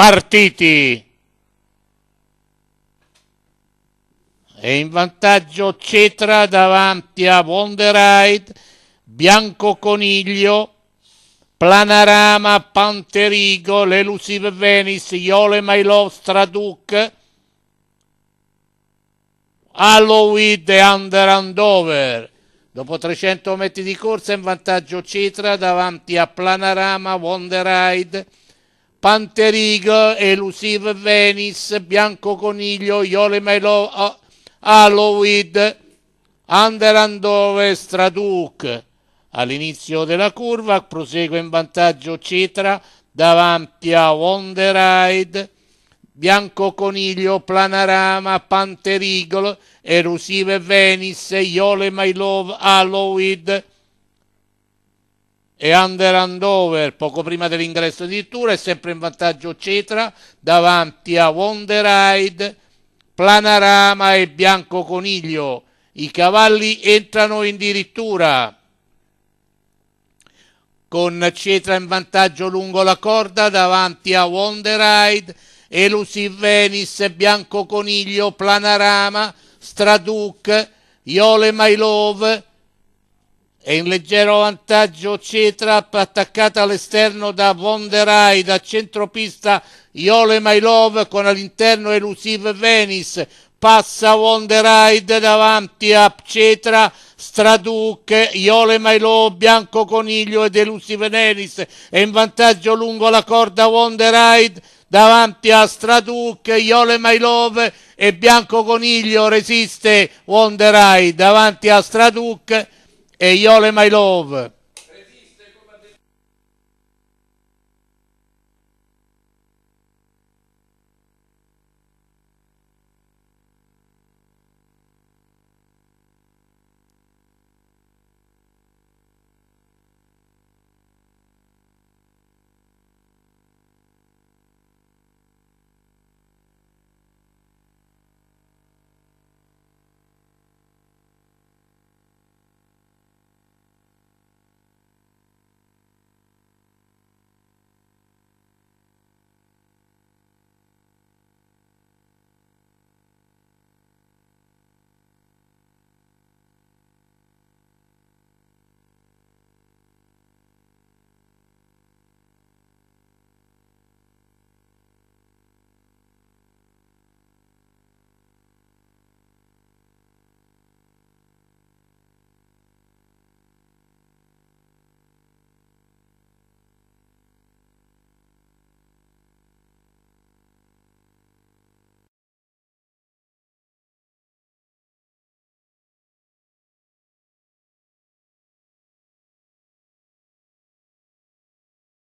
partiti. E in vantaggio Cetra davanti a Wonderide, Bianco Coniglio, Planarama, Panterigo, l'Elusive Venice, Iole Mailov, Straduc, Halloween e Under Andover. Dopo 300 metri di corsa in vantaggio Cetra davanti a Planarama, Wonderide, Panteriga, Elusive Venice, Bianco Coniglio, Iole Melo, Halloween, Under and Over, Straduc. All'inizio della curva prosegue in vantaggio Cetra davanti a Wonderide, Bianco Coniglio, Planarama, Panterigolo, Elusive Venice, Iole My Love, Halloween, e under and over poco prima dell'ingresso di Tura è sempre in vantaggio Cetra davanti a Wonderide, Planarama e Bianco Coniglio. I cavalli entrano in dirittura con Cetra in vantaggio lungo la corda davanti a Wonderide, Elusive Venice, Bianco Coniglio, Planarama, Straduc, Iole My Love, è in leggero vantaggio Cetrap attaccata all'esterno da Vonderai, da centropista Iole Mailov con all'interno elusive Venice, passa Wonderide davanti a Cetra, Straduc, Iole Mailov, Bianco Coniglio ed elusive Venice, è in vantaggio lungo la corda Wonderide davanti a Straduc, Iole Mailov e Bianco Coniglio resiste Wonderide davanti a Straduc e Iole My Love.